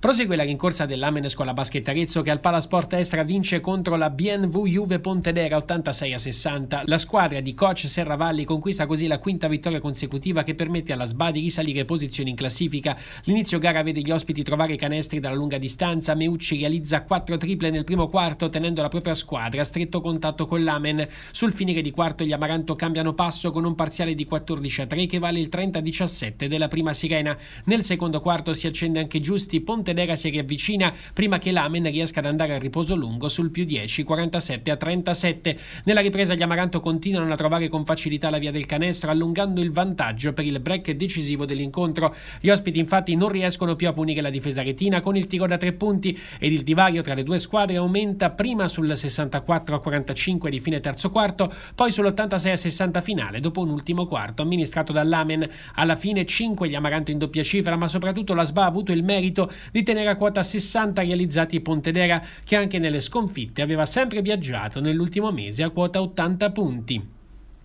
Prosegue la rincorsa dell'Amen Scuola Basket Arezzo che al Palasport Estra vince contro la BNV Juve Pontedera 86 a 60. La squadra di coach Serravalli conquista così la quinta vittoria consecutiva che permette alla SBA di risalire posizioni in classifica. L'inizio gara vede gli ospiti trovare i canestri dalla lunga distanza. Meucci realizza 4 triple nel primo quarto tenendo la propria squadra a stretto contatto con l'Amen. Sul finire di quarto gli Amaranto cambiano passo con un parziale di 14 a 3 che vale il 30 a 17 della prima sirena. Nel secondo quarto si accende anche Giusti Pontedera Dera si riavvicina prima che l'Amen riesca ad andare a riposo lungo sul più 10, 47 a 37. Nella ripresa gli Amaranto continuano a trovare con facilità la via del canestro, allungando il vantaggio per il break decisivo dell'incontro. Gli ospiti infatti non riescono più a punire la difesa retina con il tiro da tre punti ed il divario tra le due squadre aumenta prima sul 64 a 45 di fine terzo quarto, poi sull'86 a 60 finale dopo un ultimo quarto amministrato dall'Amen. Alla fine 5 gli Amaranto in doppia cifra, ma soprattutto la SBA ha avuto il merito di di tenere a quota 60 realizzati Pontedera, che anche nelle sconfitte aveva sempre viaggiato nell'ultimo mese a quota 80 punti.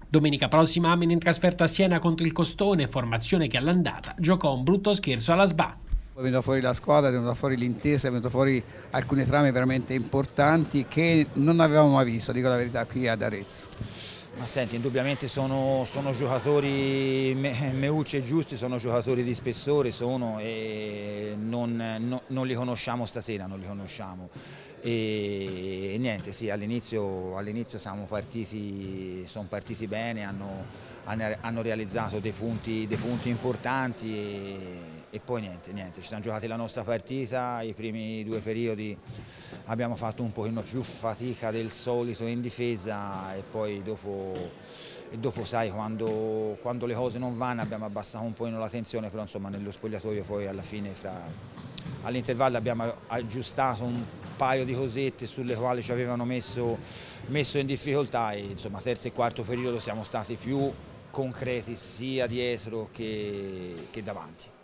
Domenica prossima Amen in trasferta a Siena contro il Costone, formazione che all'andata giocò un brutto scherzo alla SBA. È venuta fuori la squadra, è venuta fuori l'intesa, è venuta fuori alcune trame veramente importanti che non avevamo mai visto, dico la verità, qui ad Arezzo. Ma senti, indubbiamente sono, sono giocatori, Meucci e Giusti sono giocatori di spessore, sono e non, no, non li conosciamo stasera, non li conosciamo. E, e niente, sì, all'inizio all siamo partiti, sono partiti bene, hanno, hanno realizzato dei punti, dei punti importanti e, e, poi niente, niente, ci siamo giocati la nostra partita, i primi due periodi abbiamo fatto un pochino più fatica del solito in difesa e poi dopo, e dopo sai quando, quando, le cose non vanno abbiamo abbassato un pochino la tensione però insomma nello spogliatoio poi alla fine all'intervallo abbiamo aggiustato un paio di cosette sulle quali ci avevano messo, messo in difficoltà e insomma terzo e quarto periodo siamo stati più concreti sia dietro che, che davanti.